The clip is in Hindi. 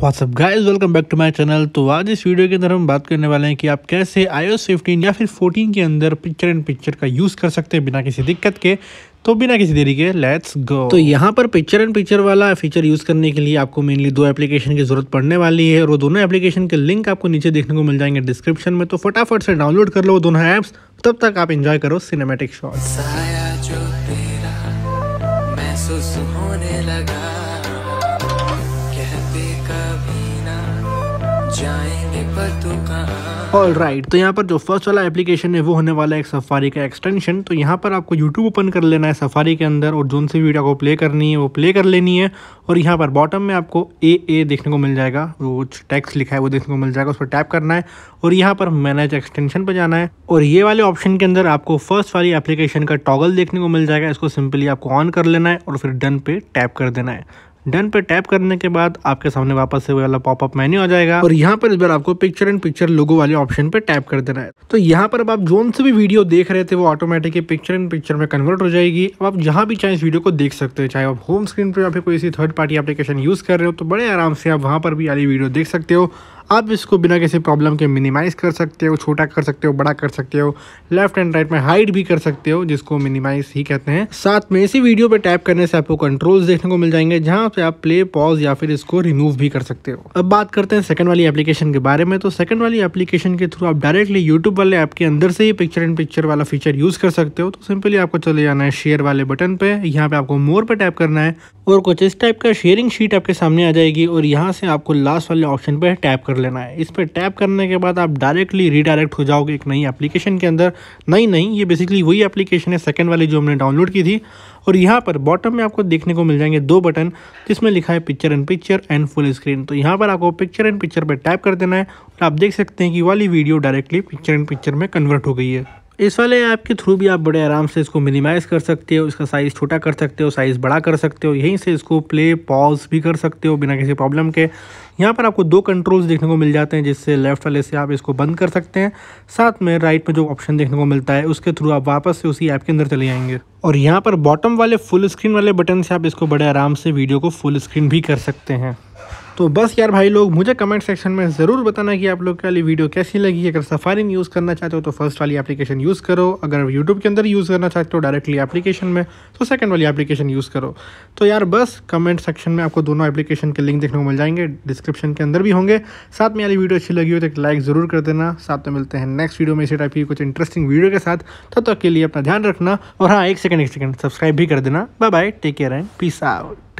WhatsApp guys welcome back to my channel तो आज इस वीडियो के अंदर हम बात करने वाले हैं कि आप कैसे आई 15 या फिर 14 के अंदर पिक्चर एंड पिक्चर का यूज़ कर सकते हैं बिना किसी दिक्कत के तो बिना किसी देरी के लेट्स गो तो यहाँ पर पिक्चर एंड पिक्चर वाला फीचर यूज़ करने के लिए आपको मेनली दो एप्लीकेशन की ज़रूरत पड़ने वाली है और वो दोनों एप्लीकेशन के लिंक आपको नीचे देखने को मिल जाएंगे डिस्क्रिप्शन में तो फटाफट से डाउनलोड कर लो दोनों ऐप्स तब तक आप इन्जॉय करो सिनेमेटिक शॉट होने लगा ऑल राइट तो यहाँ पर जो फर्स्ट वाला एप्लीकेशन है वो होने वाला है एक सफारी का एक्सटेंशन तो यहाँ पर आपको यूट्यूब ओपन कर लेना है सफारी के अंदर और जोन से वीडियो को प्ले करनी है वो प्ले कर लेनी है और यहाँ पर बॉटम में आपको ए ए देखने को मिल जाएगा वो कुछ टैक्स लिखा है वो देखने को मिल जाएगा उस पर टैप करना है और यहाँ पर मैनेज एक्सटेंशन पर जाना है और ये वाले ऑप्शन के अंदर आपको फर्स्ट वाली एप्लीकेशन का टॉगल देखने को मिल जाएगा इसको सिंपली आपको ऑन कर लेना है और फिर डन पे टैप कर देना है डन पे टैप करने के बाद आपके सामने वापस से वाला पॉपअप मेन्यू आ जाएगा और यहाँ पर इस बार आपको पिक्चर एंड पिक्चर लोगो वाले ऑप्शन पे टैप कर देना है तो यहाँ पर अब आप जोन से भी वीडियो देख रहे थे वो ऑटोमेटिक पिक्चर एंड पिक्चर में कन्वर्ट हो जाएगी अब आप जहाँ भी चाहे इस वीडियो को देख सकते हो चाहे आप होम स्क्रीन पर या फिर कोई थर्ड पार्टी एप्लीकेशन यूज कर रहे हो तो बड़े आराम से आप वहाँ पर भी वाली वीडियो देख सकते हो आप इसको बिना किसी प्रॉब्लम के मिनिमाइज़ कर सकते हो छोटा कर सकते हो बड़ा कर सकते हो लेफ्ट एंड राइट में हाइड भी कर सकते हो जिसको मिनिमाइज ही कहते हैं साथ में इसी वीडियो पर टाइप करने से आपको कंट्रोल्स देखने को मिल जाएंगे जहाँ पे आप प्ले पॉज या फिर इसको रिमूव भी कर सकते हो अब बात करते हैं सेकंड वाली एप्लीकेशन के बारे में तो सेकंड वाली एप्लीकेशन के थ्रू आप डायरेक्टली यूट्यूब वाले ऐप के अंदर से ही पिक्चर इन पिक्चर वाला फीचर यूज़ कर सकते हो तो सिंपली आपको चले जाना है शेयर वाले बटन पे यहाँ पे आपको मोर पे टाइप करना है और कुछ इस टाइप का शेयरिंग शीट आपके सामने आ जाएगी और यहाँ से आपको लास्ट वाले ऑप्शन पर टाइप कर लेना है इस पर टैप करने के बाद आप डायरेक्टली रीडायरेक्ट हो जाओगे एक नई एप्लीकेशन के अंदर नहीं नहीं ये बेसिकली वही एप्लीकेशन है सेकेंड वाली जो हमने डाउनलोड की थी और यहाँ पर बॉटम में आपको देखने को मिल जाएंगे दो बटन जिसमें लिखा है picture and picture and full screen तो यहाँ पर आपको पिक्चर एंड पिक्चर पर टैप कर देना है और आप देख सकते हैं कि वाली video directly picture and picture में कन्वर्ट हो गई है इस वाले ऐप के थ्रू भी आप बड़े आराम से इसको मिनिमाइज़ कर सकते हो इसका साइज़ छोटा कर सकते हो साइज़ बड़ा कर सकते हो यहीं से इसको प्ले पॉज भी कर सकते हो बिना किसी प्रॉब्लम के यहाँ पर आपको दो कंट्रोल्स देखने को मिल जाते हैं जिससे लेफ्ट वाले से आप इसको बंद कर सकते हैं साथ में राइट में जो ऑप्शन देखने को मिलता है उसके थ्रू आप वापस से उसी ऐप के अंदर चले जाएंगे और यहाँ पर बॉटम वाले फुल स्क्रीन वाले बटन से आप इसको बड़े आराम से वीडियो को फुल स्क्रीन भी कर सकते हैं तो बस यार भाई लोग मुझे कमेंट सेक्शन में ज़रूर बताना कि आप लोग के वाली वीडियो कैसी लगी अगर सफारी में यूज़ करना चाहते हो तो फर्स्ट वाली एप्लीकेशन यूज़ करो अगर यूट्यूब के अंदर यूज़ करना चाहते हो डायरेक्टली एप्लीकेशन में तो सेकंड वाली एप्लीकेशन यूज़ करो तो यार बस कमेंट सेक्शन में आपको दोनों एप्लीकेशन के लिंक देखने को मिल जाएंगे डिस्क्रिप्शन के अंदर भी होंगे साथ में यारी वीडियो अच्छी लगी हो तो एक लाइक ज़रूर कर देना साथ में मिलते हैं नेक्स्ट वीडियो में इसी टाइप की कुछ इंटरेस्टिंग वीडियो के साथ तब तक के लिए अपना ध्यान रखना और हाँ एक सेकेंड एक सेकेंड सब्सक्राइब भी कर देना bye bye take care and peace out